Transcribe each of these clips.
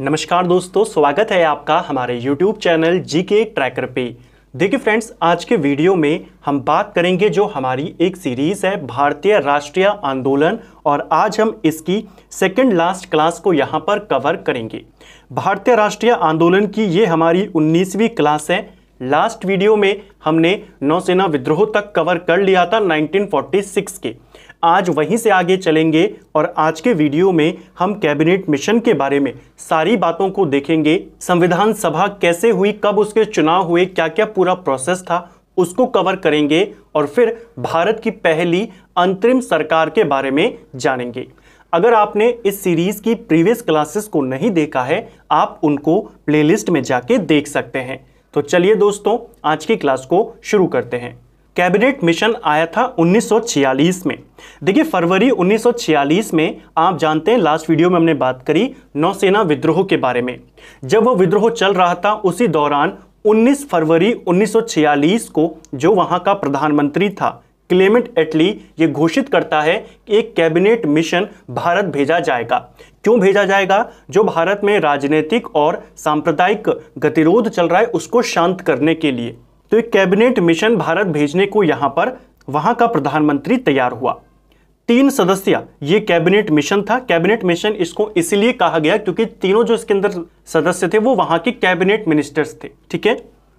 नमस्कार दोस्तों स्वागत है आपका हमारे YouTube चैनल जी के ट्रैकर पे देखिए फ्रेंड्स आज के वीडियो में हम बात करेंगे जो हमारी एक सीरीज़ है भारतीय राष्ट्रीय आंदोलन और आज हम इसकी सेकंड लास्ट क्लास को यहाँ पर कवर करेंगे भारतीय राष्ट्रीय आंदोलन की ये हमारी 19वीं क्लास है लास्ट वीडियो में हमने नौसेना विद्रोह तक कवर कर लिया था 1946 के आज वहीं से आगे चलेंगे और आज के वीडियो में हम कैबिनेट मिशन के बारे में सारी बातों को देखेंगे संविधान सभा कैसे हुई कब उसके चुनाव हुए क्या क्या पूरा प्रोसेस था उसको कवर करेंगे और फिर भारत की पहली अंतरिम सरकार के बारे में जानेंगे अगर आपने इस सीरीज़ की प्रीवियस क्लासेस को नहीं देखा है आप उनको प्लेलिस्ट में जाके देख सकते हैं तो चलिए दोस्तों आज की क्लास को शुरू करते हैं कैबिनेट मिशन आया था 1946 में देखिए फरवरी 1946 में आप जानते हैं लास्ट वीडियो में हमने बात करी नौसेना विद्रोह के बारे में जब वो विद्रोह चल रहा था उसी दौरान 19 फरवरी 1946 को जो वहां का प्रधानमंत्री था क्लेमेंट एटली ये घोषित करता है कि एक कैबिनेट मिशन भारत भेजा जाएगा क्यों भेजा जाएगा जो भारत में राजनीतिक और सांप्रदायिक गतिरोध चल रहा है उसको शांत करने के लिए तो एक कैबिनेट मिशन भारत भेजने को यहां पर वहां का प्रधानमंत्री तैयार हुआ तीन सदस्य ये कैबिनेट मिशन था कैबिनेट मिशन इसको इसलिए कहा गया क्योंकि तीनों जो इसके अंदर सदस्य थे वो वहां के कैबिनेट मिनिस्टर्स थे ठीक है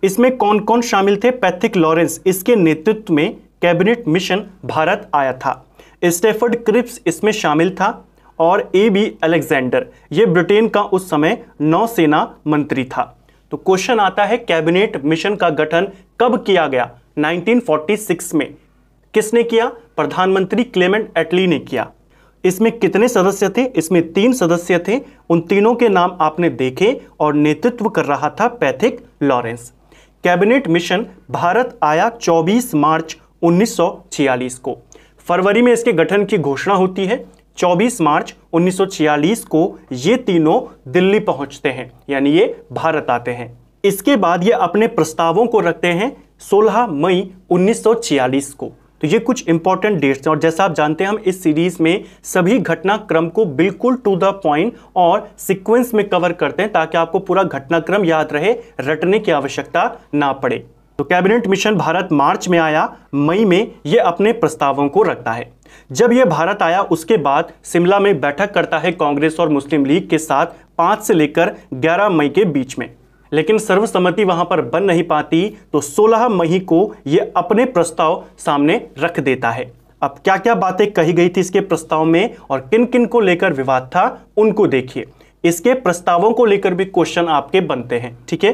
इसमें कौन कौन शामिल थे पैथिक लॉरेंस इसके नेतृत्व में कैबिनेट मिशन भारत आया था स्टेफर्ड क्रिप्स इसमें शामिल था और ए बी अलेक्जेंडर ये ब्रिटेन का उस समय नौसेना मंत्री था तो क्वेश्चन आता है कैबिनेट मिशन का गठन कब किया गया 1946 में किसने किया प्रधानमंत्री क्लेमेंट एटली ने किया इसमें कितने सदस्य थे इसमें तीन सदस्य थे उन तीनों के नाम आपने देखे और नेतृत्व कर रहा था Pethick Lawrence cabinet mission Bharat आया 24 मार्च 1946 को फरवरी में इसके गठन की घोषणा होती है 24 मार्च 1946 को ये तीनों दिल्ली पहुंचते हैं यानी ये भारत आते हैं इसके बाद ये अपने प्रस्तावों को रखते हैं 16 मई 1946 को तो ये कुछ इंपॉर्टेंट डेट्स हैं और जैसा आप जानते हैं हम इस सीरीज में सभी घटनाक्रम को बिल्कुल टू द पॉइंट और सिक्वेंस में कवर करते हैं ताकि आपको पूरा घटनाक्रम याद रहे रटने की आवश्यकता ना पड़े तो कैबिनेट मिशन भारत मार्च में आया मई में ये अपने प्रस्तावों को रखता है जब ये भारत आया उसके बाद शिमला में बैठक करता है कांग्रेस और मुस्लिम लीग के साथ पाँच से लेकर ग्यारह मई के बीच में लेकिन सर्वसम्मति वहां पर बन नहीं पाती तो 16 मई को ये अपने प्रस्ताव सामने रख देता है अब क्या क्या बातें कही गई थी इसके प्रस्ताव में और किन किन को लेकर विवाद था उनको देखिए इसके प्रस्तावों को लेकर भी क्वेश्चन आपके बनते हैं ठीक है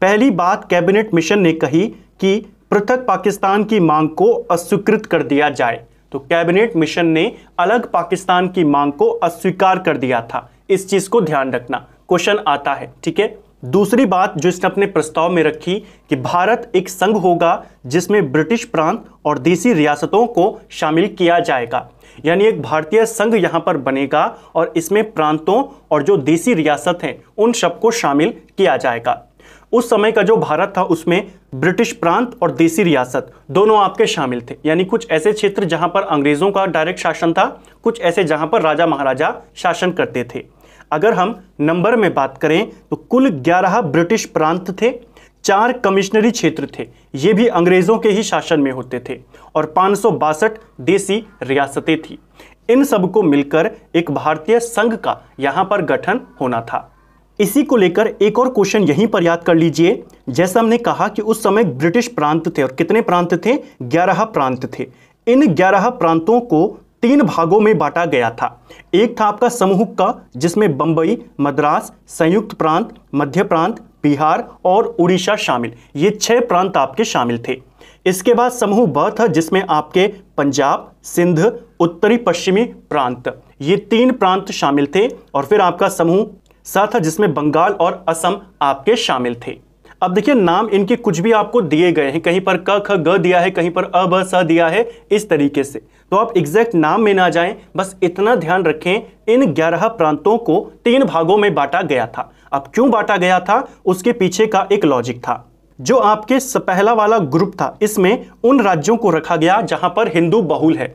पहली बात कैबिनेट मिशन ने कही कि पृथक पाकिस्तान की मांग को अस्वीकृत कर दिया जाए तो कैबिनेट मिशन ने अलग पाकिस्तान की मांग को अस्वीकार कर दिया था इस चीज़ को ध्यान रखना क्वेश्चन आता है ठीक है दूसरी बात जो इसने अपने प्रस्ताव में रखी कि भारत एक संघ होगा जिसमें ब्रिटिश प्रांत और देसी रियासतों को शामिल किया जाएगा यानी एक भारतीय संघ यहां पर बनेगा और इसमें प्रांतों और जो देसी रियासत हैं उन सबको शामिल किया जाएगा उस समय का जो भारत था उसमें ब्रिटिश प्रांत और देसी रियासत दोनों आपके शामिल थे यानी कुछ ऐसे क्षेत्र जहां पर अंग्रेज़ों का डायरेक्ट शासन था कुछ ऐसे जहां पर राजा महाराजा शासन करते थे अगर हम नंबर में बात करें तो कुल ग्यारह ब्रिटिश प्रांत थे चार कमिश्नरी क्षेत्र थे ये भी अंग्रेज़ों के ही शासन में होते थे और पाँच देसी रियासतें थीं इन सबको मिलकर एक भारतीय संघ का यहाँ पर गठन होना था इसी को लेकर एक और क्वेश्चन यहीं पर याद कर लीजिए जैसा हमने कहा कि उस समय ब्रिटिश प्रांत थे और कितने प्रांत थे ग्यारह प्रांत थे इन ग्यारह प्रांतों को तीन भागों में बांटा गया था एक था आपका समूह का जिसमें बंबई मद्रास संयुक्त प्रांत मध्य प्रांत बिहार और उड़ीसा शामिल ये छह प्रांत आपके शामिल थे इसके बाद समूह ब था जिसमें आपके पंजाब सिंध उत्तरी पश्चिमी प्रांत ये तीन प्रांत शामिल थे और फिर आपका समूह साथ था जिसमें बंगाल और असम आपके शामिल थे अब देखिए नाम इनके कुछ भी आपको दिए गए हैं कहीं पर क ख ग दिया है कहीं पर अ ब स दिया है इस तरीके से तो आप एग्जैक्ट नाम में ना जाएं बस इतना ध्यान रखें इन ग्यारह प्रांतों को तीन भागों में बांटा गया था अब क्यों बांटा गया था उसके पीछे का एक लॉजिक था जो आपके पहला वाला ग्रुप था इसमें उन राज्यों को रखा गया जहां पर हिंदू बहुल है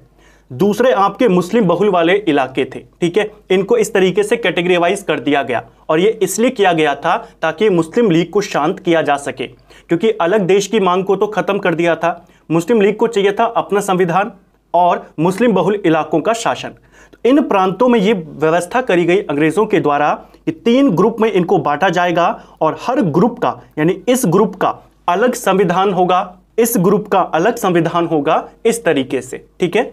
दूसरे आपके मुस्लिम बहुल वाले इलाके थे ठीक है इनको इस तरीके से कैटेगरीवाइज कर दिया गया और ये इसलिए किया गया था ताकि मुस्लिम लीग को शांत किया जा सके क्योंकि अलग देश की मांग को तो ख़त्म कर दिया था मुस्लिम लीग को चाहिए था अपना संविधान और मुस्लिम बहुल इलाकों का शासन तो इन प्रांतों में ये व्यवस्था करी गई अंग्रेज़ों के द्वारा कि तीन ग्रुप में इनको बांटा जाएगा और हर ग्रुप का यानी इस ग्रुप का अलग संविधान होगा इस ग्रुप का अलग संविधान होगा इस तरीके से ठीक है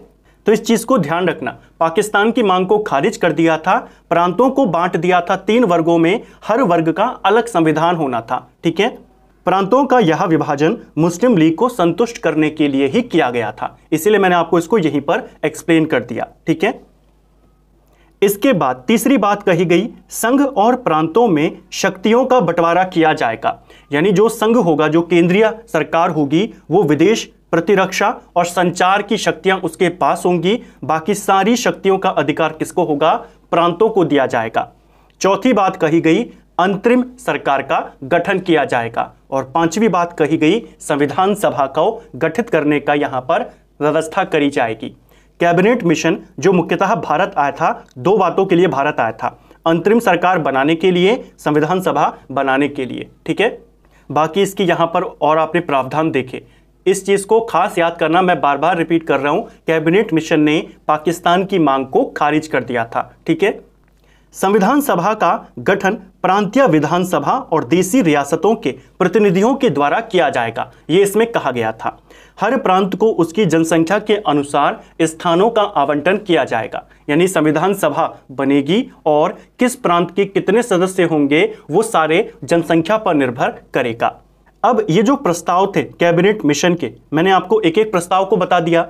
तो इस चीज़ को ध्यान रखना पाकिस्तान की मांग को खारिज कर दिया था प्रांतों को बांट दिया था तीन वर्गों में हर वर्ग का अलग संविधान होना था ठीक है प्रांतों का यह विभाजन मुस्लिम लीग को संतुष्ट करने के लिए ही किया गया था इसीलिए मैंने आपको इसको यहीं पर एक्सप्लेन कर दिया ठीक है इसके बाद तीसरी बात कही गई संघ और प्रांतों में शक्तियों का बंटवारा किया जाएगा यानी जो संघ होगा जो केंद्रीय सरकार होगी वो विदेश प्रतिरक्षा और संचार की शक्तियां उसके पास होंगी बाकी सारी शक्तियों का अधिकार किसको होगा प्रांतों को दिया जाएगा चौथी बात कही गई अंतरिम सरकार का गठन किया जाएगा और पांचवी बात कही गई संविधान सभा को गठित करने का यहां पर व्यवस्था करी जाएगी कैबिनेट मिशन जो मुख्यतः भारत आया था दो बातों के लिए भारत आया था अंतरिम सरकार बनाने के लिए संविधान सभा बनाने के लिए ठीक है बाकी इसकी यहां पर और आपने प्रावधान देखे इस चीज़ को खास याद करना मैं बार बार रिपीट कर रहा हूं कैबिनेट मिशन ने पाकिस्तान की मांग को खारिज कर दिया था ठीक है संविधान सभा का गठन प्रांतीय विधानसभा और देसी रियासतों के प्रतिनिधियों के द्वारा किया जाएगा ये इसमें कहा गया था हर प्रांत को उसकी जनसंख्या के अनुसार स्थानों का आवंटन किया जाएगा यानी संविधान सभा बनेगी और किस प्रांत के कितने सदस्य होंगे वो सारे जनसंख्या पर निर्भर करेगा अब ये जो प्रस्ताव थे कैबिनेट मिशन के मैंने आपको एक एक प्रस्ताव को बता दिया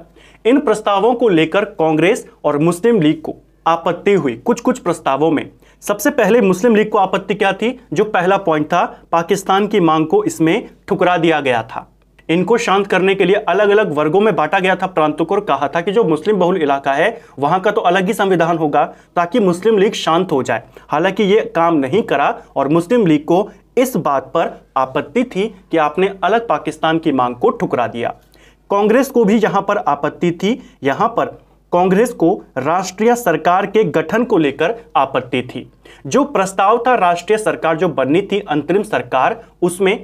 इन प्रस्तावों को लेकर कांग्रेस और मुस्लिम लीग को आपत्ति हुई कुछ कुछ प्रस्तावों में सबसे पहले मुस्लिम लीग को आपत्ति क्या थी जो पहला पॉइंट था पाकिस्तान की मांग को इसमें ठुकरा दिया गया था इनको शांत करने के लिए अलग अलग वर्गों में बांटा गया था प्रांतों को और कहा था कि जो मुस्लिम बहुल इलाका है वहां का तो अलग ही संविधान होगा ताकि मुस्लिम लीग शांत हो जाए हालांकि ये काम नहीं करा और मुस्लिम लीग को इस बात पर आपत्ति थी कि आपने अलग पाकिस्तान की मांग को ठुकरा दिया कांग्रेस को भी यहां पर आपत्ति थी यहां पर कांग्रेस को राष्ट्रीय सरकार के गठन को लेकर आपत्ति थी जो प्रस्ताव था राष्ट्रीय सरकार जो बननी थी अंतरिम सरकार उसमें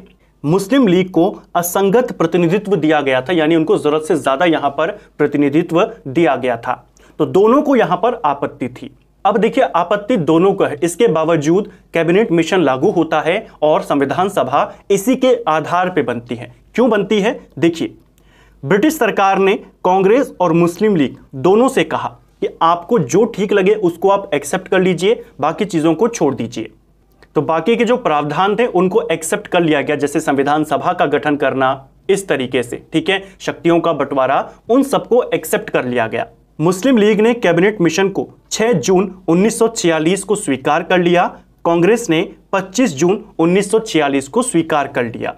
मुस्लिम लीग को असंगत प्रतिनिधित्व दिया गया था यानी उनको जरूरत से ज़्यादा यहां पर प्रतिनिधित्व दिया गया था तो दोनों को यहां पर आपत्ति थी अब देखिए आपत्ति दोनों का है इसके बावजूद कैबिनेट मिशन लागू होता है और संविधान सभा इसी के आधार पर बनती है क्यों बनती है देखिए ब्रिटिश सरकार ने कांग्रेस और मुस्लिम लीग दोनों से कहा कि आपको जो ठीक लगे उसको आप एक्सेप्ट कर लीजिए बाकी चीज़ों को छोड़ दीजिए तो बाकी के जो प्रावधान थे उनको एक्सेप्ट कर लिया गया जैसे संविधान सभा का गठन करना इस तरीके से ठीक है शक्तियों का बंटवारा उन सबको एक्सेप्ट कर लिया गया मुस्लिम लीग ने कैबिनेट मिशन को 6 जून 1946 को स्वीकार कर लिया कांग्रेस ने 25 जून 1946 को स्वीकार कर लिया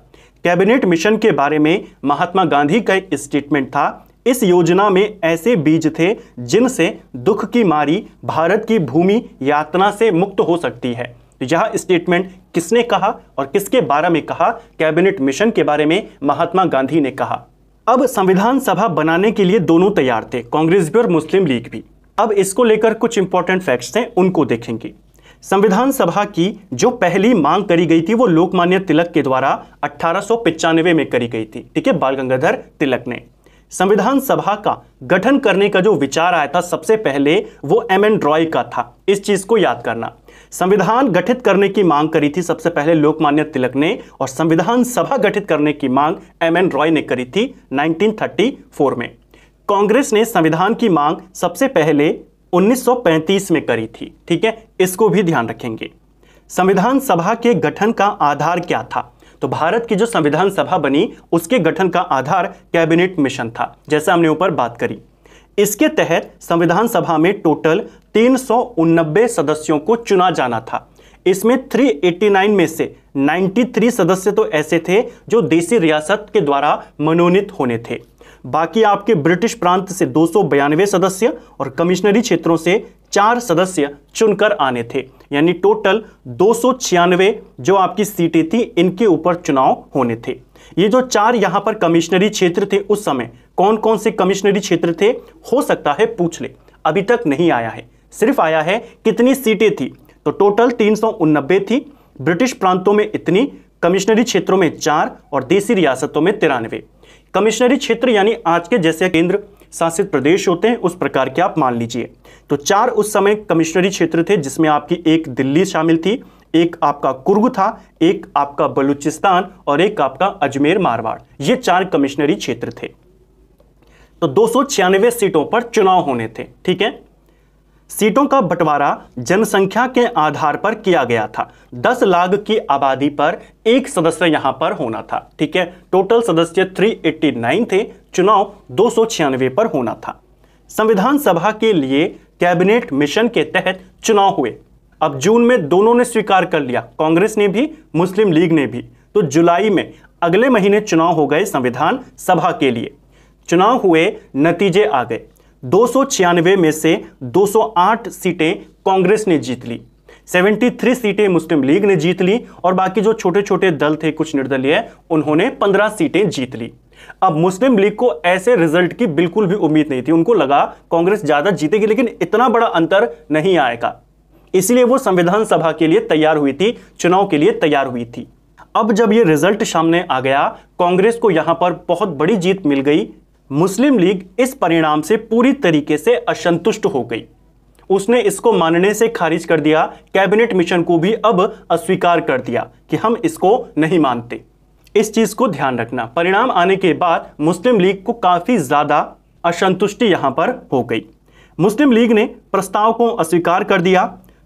कैबिनेट मिशन के बारे में महात्मा गांधी का एक स्टेटमेंट था इस योजना में ऐसे बीज थे जिनसे दुख की मारी भारत की भूमि यातना से मुक्त हो सकती है तो यह स्टेटमेंट किसने कहा और किसके बारे में कहा कैबिनेट मिशन के बारे में महात्मा गांधी ने कहा अब संविधान सभा बनाने के लिए दोनों तैयार थे कांग्रेस भी और मुस्लिम लीग भी अब इसको लेकर कुछ इंपॉर्टेंट फैक्ट्स हैं उनको देखेंगे संविधान सभा की जो पहली मांग करी गई थी वो लोकमान्य तिलक के द्वारा अठारह में करी गई थी ठीक है बाल गंगाधर तिलक ने संविधान सभा का गठन करने का जो विचार आया था सबसे पहले वो एम एन रॉय का था इस चीज को याद करना संविधान गठित करने की मांग करी थी सबसे पहले लोकमान्य तिलक ने और संविधान सभा गठित करने की मांग एम एन रॉय ने करी थी 1934 में कांग्रेस ने संविधान की मांग सबसे पहले 1935 में करी थी ठीक है इसको भी ध्यान रखेंगे संविधान सभा के गठन का आधार क्या था तो भारत की जो संविधान सभा बनी उसके गठन का आधार कैबिनेट मिशन था जैसा हमने ऊपर बात करी इसके तहत संविधान सभा में टोटल तीन सदस्यों को चुना जाना था इसमें 389 में से 93 सदस्य तो ऐसे थे जो देसी रियासत के द्वारा मनोनीत होने थे बाकी आपके ब्रिटिश प्रांत से दो सदस्य और कमिश्नरी क्षेत्रों से चार सदस्य चुनकर आने थे यानी टोटल दो जो आपकी सीटें थी इनके ऊपर चुनाव होने थे ये जो चार यहां पर कमिश्नरी क्षेत्र थे उस समय कौन कौन से कमिश्नरी क्षेत्र थे हो सकता है पूछ ले अभी तक नहीं आया है सिर्फ आया है कितनी सीटें थी तो टोटल तीन थी ब्रिटिश प्रांतों में इतनी कमिश्नरी क्षेत्रों में चार और देसी रियासतों में तिरानवे कमिश्नरी क्षेत्र यानी आज के जैसे केंद्र शासित प्रदेश होते हैं उस प्रकार के आप मान लीजिए तो चार उस समय कमिश्नरी क्षेत्र थे जिसमें आपकी एक दिल्ली शामिल थी एक आपका कुर्ग था एक आपका बलूचिस्तान और एक आपका अजमेर मारवाड़ ये चार कमिश्नरी क्षेत्र थे तो दो सीटों पर चुनाव होने थे ठीक है सीटों का बंटवारा जनसंख्या के आधार पर किया गया था 10 लाख की आबादी पर एक सदस्य यहां पर होना था ठीक है टोटल सदस्य 389 थे चुनाव दो पर होना था संविधान सभा के लिए कैबिनेट मिशन के तहत चुनाव हुए अब जून में दोनों ने स्वीकार कर लिया कांग्रेस ने भी मुस्लिम लीग ने भी तो जुलाई में अगले महीने चुनाव हो गए संविधान सभा के लिए चुनाव हुए नतीजे आ गए दो में से 208 सीटें कांग्रेस ने जीत ली 73 सीटें मुस्लिम लीग ने जीत ली और बाकी जो छोटे छोटे दल थे कुछ निर्दलीय उन्होंने 15 सीटें जीत ली अब मुस्लिम लीग को ऐसे रिजल्ट की बिल्कुल भी उम्मीद नहीं थी उनको लगा कांग्रेस ज़्यादा जीतेगी लेकिन इतना बड़ा अंतर नहीं आएगा इसलिए वो संविधान सभा के लिए तैयार हुई थी चुनाव के लिए तैयार हुई थी अब जब ये रिजल्ट सामने आ गया कांग्रेस को यहां पर बहुत बड़ी जीत मिल गई मुस्लिम लीग इस परिणाम से पूरी तरीके से असंतुष्ट हो गई उसने इसको मानने से खारिज कर दिया कैबिनेट मिशन को भी अब अस्वीकार कर दिया कि हम इसको नहीं मानते इस चीज़ को ध्यान रखना परिणाम आने के बाद मुस्लिम लीग को काफ़ी ज़्यादा असंतुष्टि यहां पर हो गई मुस्लिम लीग ने प्रस्ताव को अस्वीकार कर दिया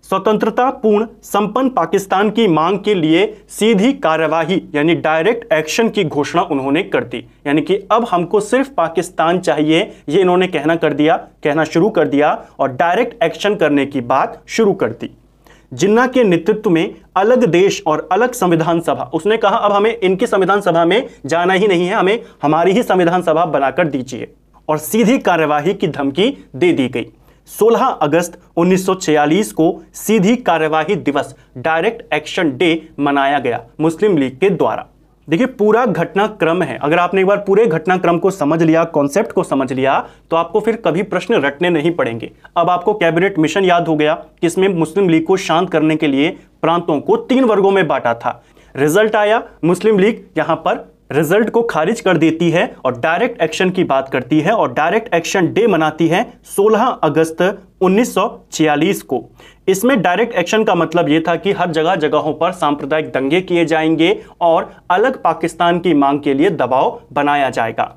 स्वतंत्रता पूर्ण संपन्न पाकिस्तान की मांग के लिए सीधी कार्यवाही यानी डायरेक्ट एक्शन की घोषणा उन्होंने कर दी यानी कि अब हमको सिर्फ पाकिस्तान चाहिए ये इन्होंने कहना कर दिया कहना शुरू कर दिया और डायरेक्ट एक्शन करने की बात शुरू कर दी जिन्ना के नेतृत्व में अलग देश और अलग संविधान सभा उसने कहा अब हमें इनकी संविधान सभा में जाना ही नहीं है हमें हमारी ही संविधान सभा बनाकर दीजिए और सीधी कार्यवाही की धमकी दे दी गई 16 अगस्त 1946 को सीधी कार्यवाही दिवस डायरेक्ट एक्शन डे मनाया गया मुस्लिम लीग के द्वारा देखिए पूरा घटनाक्रम है अगर आपने एक बार पूरे घटनाक्रम को समझ लिया कॉन्सेप्ट को समझ लिया तो आपको फिर कभी प्रश्न रटने नहीं पड़ेंगे अब आपको कैबिनेट मिशन याद हो गया कि इसमें मुस्लिम लीग को शांत करने के लिए प्रांतों को तीन वर्गों में बांटा था रिजल्ट आया मुस्लिम लीग यहां पर रिजल्ट को खारिज कर देती है और डायरेक्ट एक्शन की बात करती है और डायरेक्ट एक्शन डे मनाती है 16 अगस्त 1946 को इसमें डायरेक्ट एक्शन का मतलब यह था कि हर जगह जगहों पर सांप्रदायिक दंगे किए जाएंगे और अलग पाकिस्तान की मांग के लिए दबाव बनाया जाएगा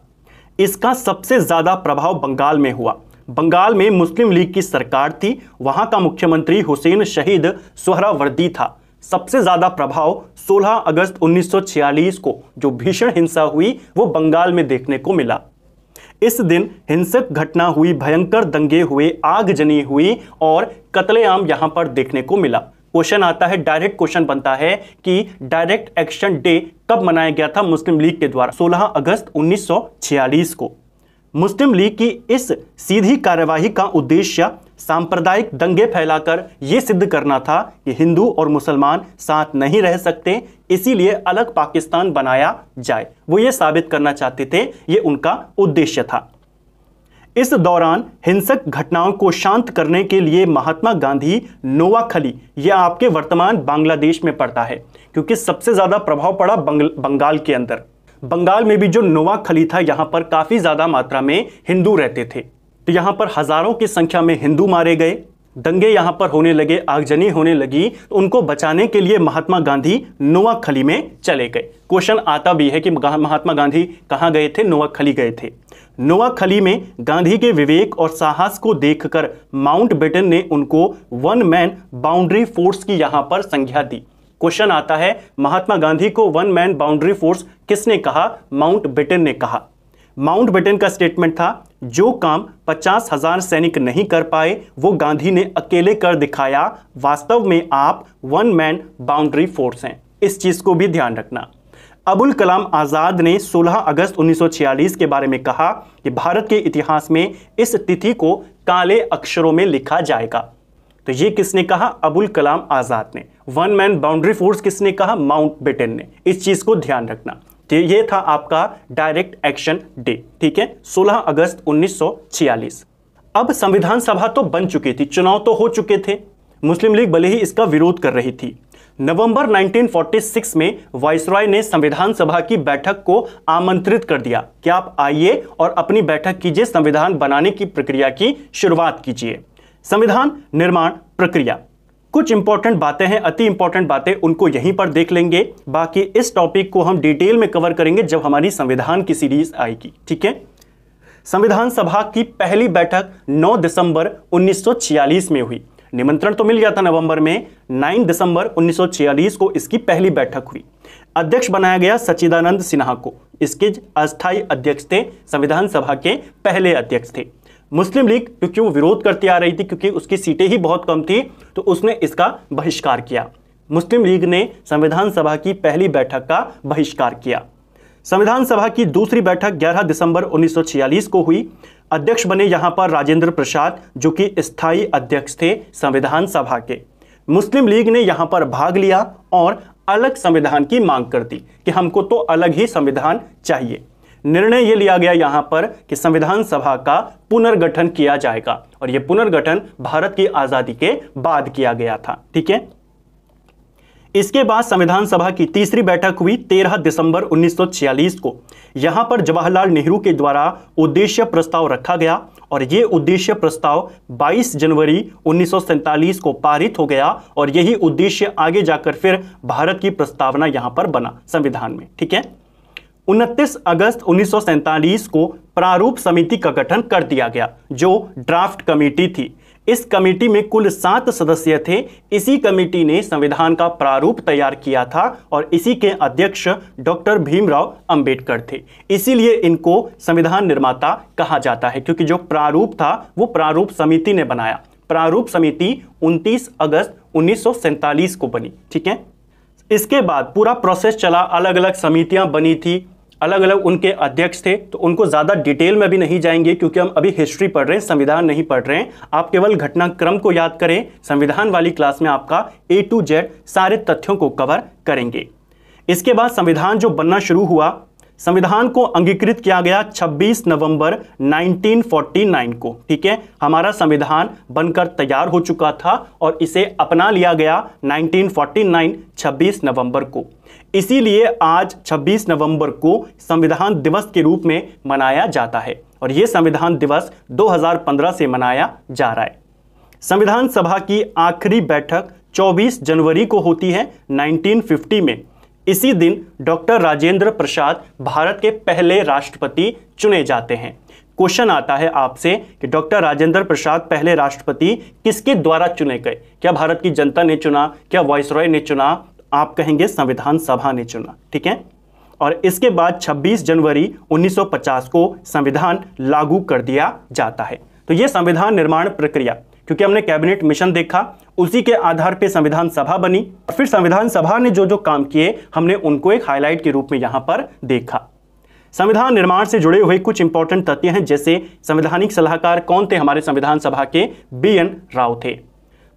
इसका सबसे ज़्यादा प्रभाव बंगाल में हुआ बंगाल में मुस्लिम लीग की सरकार थी वहां का मुख्यमंत्री हुसैन शहीद सोहरावर्दी था सबसे ज्यादा प्रभाव 16 अगस्त 1946 को जो भीषण हिंसा हुई वो बंगाल में देखने को मिला इस दिन हिंसक घटना हुई भयंकर दंगे हुए आगजनी हुई और कतलेआम यहां पर देखने को मिला क्वेश्चन आता है डायरेक्ट क्वेश्चन बनता है कि डायरेक्ट एक्शन डे कब मनाया गया था मुस्लिम लीग के द्वारा 16 अगस्त 1946 को मुस्लिम लीग की इस सीधी कार्यवाही का उद्देश्य सांप्रदायिक दंगे फैलाकर ये सिद्ध करना था कि हिंदू और मुसलमान साथ नहीं रह सकते इसीलिए अलग पाकिस्तान बनाया जाए वो ये साबित करना चाहते थे ये उनका उद्देश्य था इस दौरान हिंसक घटनाओं को शांत करने के लिए महात्मा गांधी नोवाखली यह आपके वर्तमान बांग्लादेश में पड़ता है क्योंकि सबसे ज़्यादा प्रभाव पड़ा बंगाल के अंदर बंगाल में भी जो नोवा खली था यहाँ पर काफ़ी ज़्यादा मात्रा में हिंदू रहते थे तो यहाँ पर हज़ारों की संख्या में हिंदू मारे गए दंगे यहाँ पर होने लगे आगजनी होने लगी तो उनको बचाने के लिए महात्मा गांधी नोवाखली में चले गए क्वेश्चन आता भी है कि महात्मा गांधी कहाँ गए थे नोवाखली गए थे नोवाखली में गांधी के विवेक और साहस को देखकर माउंट बेटन ने उनको वन मैन बाउंड्री फोर्स की यहाँ पर संज्ञा दी क्वेश्चन आता है महात्मा गांधी को वन मैन बाउंड्री फोर्स किसने कहा माउंट बेटन ने कहा माउंट बेटन का स्टेटमेंट था जो काम पचास हजार सैनिक नहीं कर पाए वो गांधी ने अकेले कर दिखाया वास्तव में आप वन मैन बाउंड्री फोर्स हैं इस चीज़ को भी ध्यान रखना अबुल कलाम आज़ाद ने 16 अगस्त 1946 के बारे में कहा कि भारत के इतिहास में इस तिथि को काले अक्षरों में लिखा जाएगा तो ये किसने कहा अबुल कलाम आज़ाद ने वन मैन बाउंड्री फोर्स किसने कहा माउंट बेटन ने इस चीज़ को ध्यान रखना ये था आपका डायरेक्ट एक्शन डे ठीक है 16 अगस्त 1946 अब संविधान सभा तो बन चुकी थी चुनाव तो हो चुके थे मुस्लिम लीग भले ही इसका विरोध कर रही थी नवंबर 1946 में वायसरॉय ने संविधान सभा की बैठक को आमंत्रित कर दिया कि आप आइए और अपनी बैठक कीजिए संविधान बनाने की प्रक्रिया की शुरुआत कीजिए संविधान निर्माण प्रक्रिया कुछ इंपॉर्टेंट बातें हैं अति इंपॉर्टेंट बातें उनको यहीं पर देख लेंगे बाकी इस टॉपिक को हम डिटेल में कवर करेंगे जब हमारी संविधान की सीरीज आएगी ठीक है संविधान सभा की पहली बैठक 9 दिसंबर 1946 में हुई निमंत्रण तो मिल गया था नवंबर में 9 दिसंबर 1946 को इसकी पहली बैठक हुई अध्यक्ष बनाया गया सचिदानंद सिन्हा को इसके अस्थायी अध्यक्ष थे संविधान सभा के पहले अध्यक्ष थे मुस्लिम लीग क्योंकि वो विरोध करती आ रही थी क्योंकि उसकी सीटें ही बहुत कम थी तो उसने इसका बहिष्कार किया मुस्लिम लीग ने संविधान सभा की पहली बैठक का बहिष्कार किया संविधान सभा की दूसरी बैठक 11 दिसंबर 1946 को हुई अध्यक्ष बने यहां पर राजेंद्र प्रसाद जो कि स्थायी अध्यक्ष थे संविधान सभा के मुस्लिम लीग ने यहां पर भाग लिया और अलग संविधान की मांग कर दी कि हमको तो अलग ही संविधान चाहिए निर्णय ये लिया गया यहाँ पर कि संविधान सभा का पुनर्गठन किया जाएगा और यह पुनर्गठन भारत की आज़ादी के बाद किया गया था ठीक है इसके बाद संविधान सभा की तीसरी बैठक हुई 13 दिसंबर 1946 को यहां पर जवाहरलाल नेहरू के द्वारा उद्देश्य प्रस्ताव रखा गया और यह उद्देश्य प्रस्ताव 22 जनवरी उन्नीस को पारित हो गया और यही उद्देश्य आगे जाकर फिर भारत की प्रस्तावना यहां पर बना संविधान में ठीक है 29 अगस्त उन्नीस को प्रारूप समिति का गठन कर दिया गया जो ड्राफ्ट कमेटी थी इस कमेटी में कुल सात सदस्य थे इसी कमेटी ने संविधान का प्रारूप तैयार किया था और इसी के अध्यक्ष डॉक्टर भीमराव अंबेडकर थे इसीलिए इनको संविधान निर्माता कहा जाता है क्योंकि जो प्रारूप था वो प्रारूप समिति ने बनाया प्रारूप समिति 29 अगस्त उन्नीस को बनी ठीक है इसके बाद पूरा प्रोसेस चला अलग अलग समितियां बनी थी अलग अलग उनके अध्यक्ष थे तो उनको ज़्यादा डिटेल में भी नहीं जाएंगे क्योंकि हम अभी हिस्ट्री पढ़ रहे हैं संविधान नहीं पढ़ रहे हैं आप केवल घटनाक्रम को याद करें संविधान वाली क्लास में आपका ए टू जेड सारे तथ्यों को कवर करेंगे इसके बाद संविधान जो बनना शुरू हुआ संविधान को अंगीकृत किया गया 26 नवंबर 1949 को ठीक है हमारा संविधान बनकर तैयार हो चुका था और इसे अपना लिया गया 1949 26 नवंबर को इसीलिए आज 26 नवंबर को संविधान दिवस के रूप में मनाया जाता है और ये संविधान दिवस 2015 से मनाया जा रहा है संविधान सभा की आखिरी बैठक 24 जनवरी को होती है 1950 में इसी दिन डॉक्टर राजेंद्र प्रसाद भारत के पहले राष्ट्रपति चुने जाते हैं क्वेश्चन आता है आपसे कि डॉक्टर राजेंद्र प्रसाद पहले राष्ट्रपति किसके द्वारा चुने गए क्या भारत की जनता ने चुना क्या रॉय ने चुना आप कहेंगे संविधान सभा ने चुना ठीक है और इसके बाद 26 जनवरी 1950 को संविधान लागू कर दिया जाता है तो यह संविधान निर्माण प्रक्रिया क्योंकि हमने कैबिनेट मिशन देखा उसी के आधार पे संविधान सभा बनी और फिर संविधान सभा ने जो जो काम किए हमने उनको एक हाईलाइट के रूप में यहाँ पर देखा संविधान निर्माण से जुड़े हुए कुछ इंपॉर्टेंट तथ्य हैं जैसे संवैधानिक सलाहकार कौन थे हमारे संविधान सभा के बी एन राव थे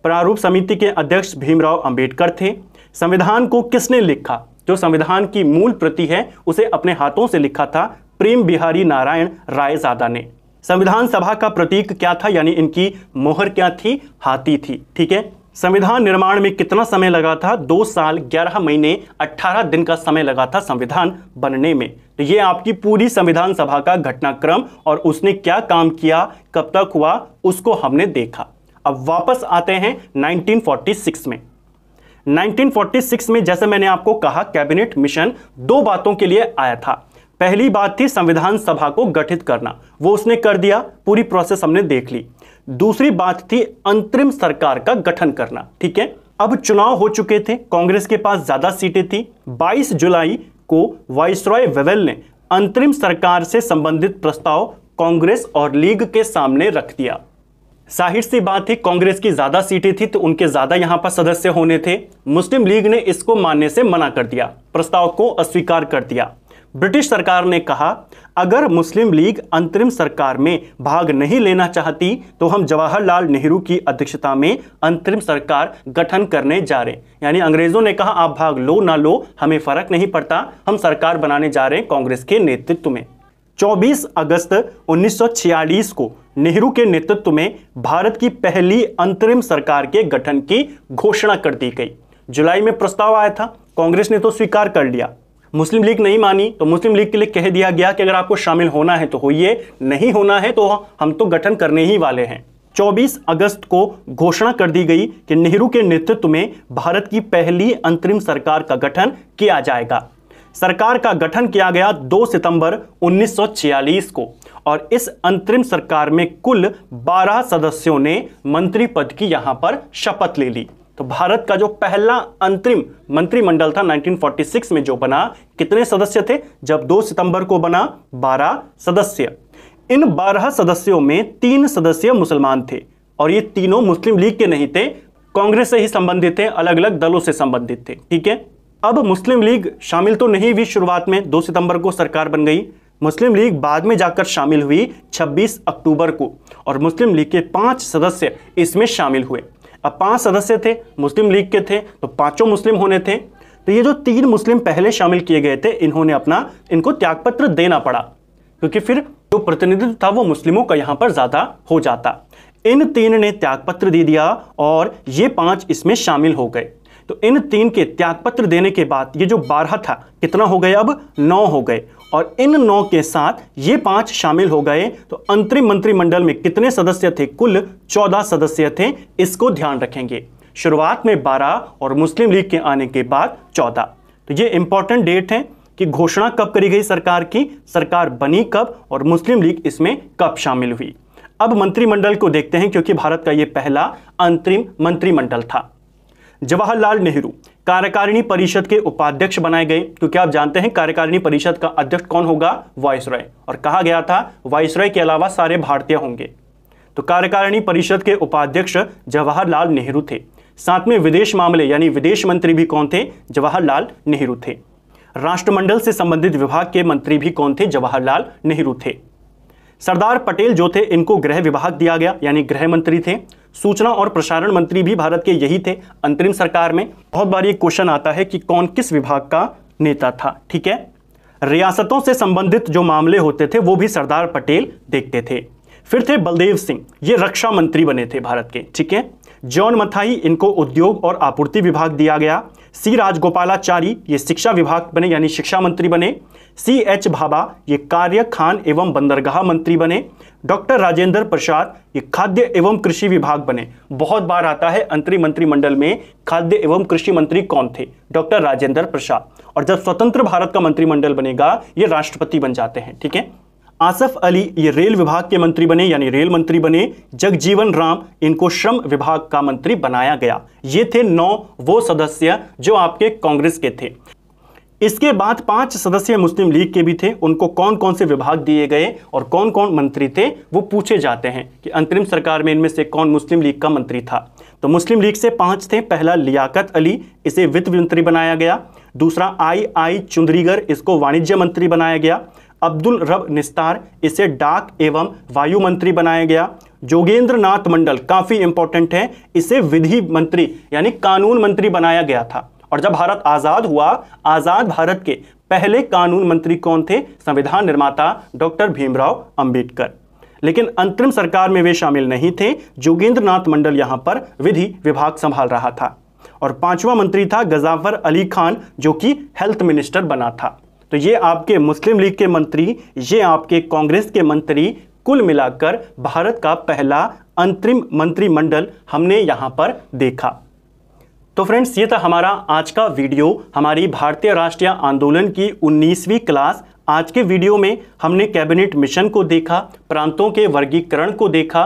प्रारूप समिति के अध्यक्ष भीमराव अंबेडकर थे संविधान को किसने लिखा जो संविधान की मूल प्रति है उसे अपने हाथों से लिखा था प्रेम बिहारी नारायण राय रायजादा ने संविधान सभा का प्रतीक क्या था यानी इनकी मोहर क्या थी हाथी थी ठीक है संविधान निर्माण में कितना समय लगा था दो साल ग्यारह महीने अट्ठारह दिन का समय लगा था संविधान बनने में तो ये आपकी पूरी संविधान सभा का घटनाक्रम और उसने क्या काम किया कब तक हुआ उसको हमने देखा अब वापस आते हैं 1946 में 1946 में जैसे मैंने आपको कहा कैबिनेट मिशन दो बातों के लिए आया था पहली बात थी संविधान सभा को गठित करना वो उसने कर दिया पूरी प्रोसेस हमने देख ली दूसरी बात थी अंतरिम सरकार का गठन करना ठीक है अब चुनाव हो चुके थे कांग्रेस के पास ज्यादा सीटें थी 22 जुलाई को वाइसरॉय वेवेल ने अंतरिम सरकार से संबंधित प्रस्ताव कांग्रेस और लीग के सामने रख दिया साहिर सी बात थी कांग्रेस की ज़्यादा सीटें थी तो उनके ज़्यादा यहां पर सदस्य होने थे मुस्लिम लीग ने इसको मानने से मना कर दिया प्रस्ताव को अस्वीकार कर दिया ब्रिटिश सरकार ने कहा अगर मुस्लिम लीग अंतरिम सरकार में भाग नहीं लेना चाहती तो हम जवाहरलाल नेहरू की अध्यक्षता में अंतरिम सरकार गठन करने जा रहे हैं यानी अंग्रेज़ों ने कहा आप भाग लो ना लो हमें फ़र्क नहीं पड़ता हम सरकार बनाने जा रहे हैं कांग्रेस के नेतृत्व में 24 अगस्त 1946 को नेहरू के नेतृत्व में भारत की पहली अंतरिम सरकार के गठन की घोषणा कर दी गई जुलाई में प्रस्ताव आया था कांग्रेस ने तो स्वीकार कर लिया मुस्लिम लीग नहीं मानी तो मुस्लिम लीग के लिए कह दिया गया कि अगर आपको शामिल होना है तो होइए नहीं होना है तो हम तो गठन करने ही वाले हैं 24 अगस्त को घोषणा कर दी गई कि नेहरू के नेतृत्व में भारत की पहली अंतरिम सरकार का गठन किया जाएगा सरकार का गठन किया गया 2 सितंबर 1946 को और इस अंतरिम सरकार में कुल 12 सदस्यों ने मंत्री पद की यहां पर शपथ ले ली तो भारत का जो पहला अंतरिम मंत्रिमंडल था 1946 में जो बना कितने सदस्य थे जब 2 सितंबर को बना 12 सदस्य इन 12 सदस्यों में तीन सदस्य मुसलमान थे और ये तीनों मुस्लिम लीग के नहीं थे कांग्रेस से ही संबंधित थे अलग अलग दलों से संबंधित थे ठीक है अब मुस्लिम लीग शामिल तो नहीं हुई शुरुआत में 2 सितंबर को सरकार बन गई मुस्लिम लीग बाद में जाकर शामिल हुई 26 अक्टूबर को और मुस्लिम लीग के पांच सदस्य इसमें शामिल हुए अब पांच सदस्य थे मुस्लिम लीग के थे तो पांचों मुस्लिम होने थे तो ये जो तीन मुस्लिम पहले शामिल किए गए थे इन्होंने अपना इनको त्यागपत्र देना पड़ा क्योंकि फिर जो प्रतिनिधित्व था वो मुस्लिमों का यहाँ पर ज़्यादा हो जाता इन तीन ने त्यागपत्र दे दिया और ये पांच इसमें शामिल हो गए तो इन तीन के त्यागपत्र देने के बाद ये जो बारह था कितना हो गया अब नौ हो गए और इन नौ के साथ ये पांच शामिल हो गए तो अंतरिम मंत्रिमंडल में कितने सदस्य थे कुल चौदह सदस्य थे इसको ध्यान रखेंगे शुरुआत में बारह और मुस्लिम लीग के आने के बाद चौदह तो ये इंपॉर्टेंट डेट है कि घोषणा कब करी गई सरकार की सरकार बनी कब और मुस्लिम लीग इसमें कब शामिल हुई अब मंत्रिमंडल को देखते हैं क्योंकि भारत का यह पहला अंतरिम मंत्रिमंडल था जवाहरलाल नेहरू कार्यकारिणी परिषद के उपाध्यक्ष बनाए गए क्योंकि आप जानते हैं कार्यकारिणी परिषद का अध्यक्ष कौन होगा रॉय और कहा गया था रॉय के अलावा सारे भारतीय होंगे तो कार्यकारिणी परिषद के उपाध्यक्ष जवाहरलाल नेहरू थे साथ में विदेश मामले यानी विदेश मंत्री भी कौन थे जवाहरलाल नेहरू थे राष्ट्रमंडल से संबंधित विभाग के मंत्री भी कौन थे जवाहरलाल नेहरू थे सरदार पटेल जो थे इनको गृह विभाग दिया गया यानी गृह मंत्री थे सूचना और प्रसारण मंत्री भी भारत के यही थे अंतरिम सरकार में बहुत बार ये क्वेश्चन आता है कि कौन किस विभाग का नेता था ठीक है रियासतों से संबंधित जो मामले होते थे वो भी सरदार पटेल देखते थे फिर थे बलदेव सिंह ये रक्षा मंत्री बने थे भारत के ठीक है जॉन मथाई इनको उद्योग और आपूर्ति विभाग दिया गया सी राजगोपालाचारी ये शिक्षा विभाग बने यानी शिक्षा मंत्री बने सी एच भाभा ये कार्य खान एवं बंदरगाह मंत्री बने डॉक्टर राजेंद्र प्रसाद ये खाद्य एवं कृषि विभाग बने बहुत बार आता है अंतरिम मंत्रिमंडल में खाद्य एवं कृषि मंत्री कौन थे डॉक्टर राजेंद्र प्रसाद और जब स्वतंत्र भारत का मंत्रिमंडल बनेगा ये राष्ट्रपति बन जाते हैं ठीक है आसफ अली ये रेल विभाग के मंत्री बने यानी रेल मंत्री बने जगजीवन राम इनको श्रम विभाग का मंत्री बनाया गया ये थे नौ वो सदस्य जो आपके कांग्रेस के थे इसके बाद पांच सदस्य मुस्लिम लीग के भी थे उनको कौन कौन से विभाग दिए गए और कौन कौन मंत्री थे वो पूछे जाते हैं कि अंतरिम सरकार में इनमें से कौन मुस्लिम लीग का मंत्री था तो मुस्लिम लीग से पांच थे पहला लियाकत अली इसे वित्त मंत्री बनाया गया दूसरा आई आई चुंदरीगर इसको वाणिज्य मंत्री बनाया गया अब्दुल रब निस्तार इसे डाक एवं वायु मंत्री बनाया गया जोगेंद्र नाथ मंडल काफ़ी इंपॉर्टेंट है इसे विधि मंत्री यानी कानून मंत्री बनाया गया था और जब भारत आज़ाद हुआ आज़ाद भारत के पहले कानून मंत्री कौन थे संविधान निर्माता डॉक्टर भीमराव अंबेडकर लेकिन अंतरिम सरकार में वे शामिल नहीं थे जोगेंद्र नाथ मंडल यहां पर विधि विभाग संभाल रहा था और पांचवा मंत्री था गजाफर अली खान जो कि हेल्थ मिनिस्टर बना था तो ये आपके मुस्लिम लीग के मंत्री ये आपके कांग्रेस के मंत्री कुल मिलाकर भारत का पहला अंतरिम मंत्रिमंडल हमने यहां पर देखा तो फ्रेंड्स ये था हमारा आज का वीडियो हमारी भारतीय राष्ट्रीय आंदोलन की 19वीं क्लास आज के वीडियो में हमने कैबिनेट मिशन को देखा प्रांतों के वर्गीकरण को देखा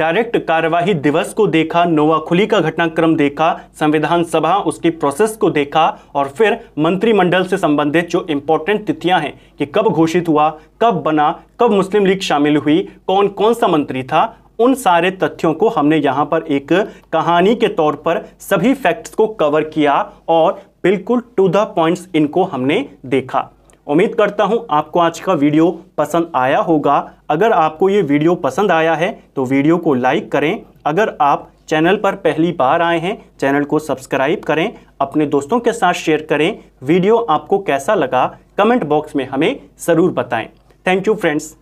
डायरेक्ट कार्यवाही दिवस को देखा नोवाखुली का घटनाक्रम देखा संविधान सभा उसकी प्रोसेस को देखा और फिर मंत्रिमंडल से संबंधित जो इम्पोर्टेंट तिथियां हैं कि कब घोषित हुआ कब बना कब मुस्लिम लीग शामिल हुई कौन कौन सा मंत्री था उन सारे तथ्यों को हमने यहाँ पर एक कहानी के तौर पर सभी फैक्ट्स को कवर किया और बिल्कुल टू द पॉइंट्स इनको हमने देखा उम्मीद करता हूं आपको आज का वीडियो पसंद आया होगा अगर आपको ये वीडियो पसंद आया है तो वीडियो को लाइक करें अगर आप चैनल पर पहली बार आए हैं चैनल को सब्सक्राइब करें अपने दोस्तों के साथ शेयर करें वीडियो आपको कैसा लगा कमेंट बॉक्स में हमें ज़रूर बताएं थैंक यू फ्रेंड्स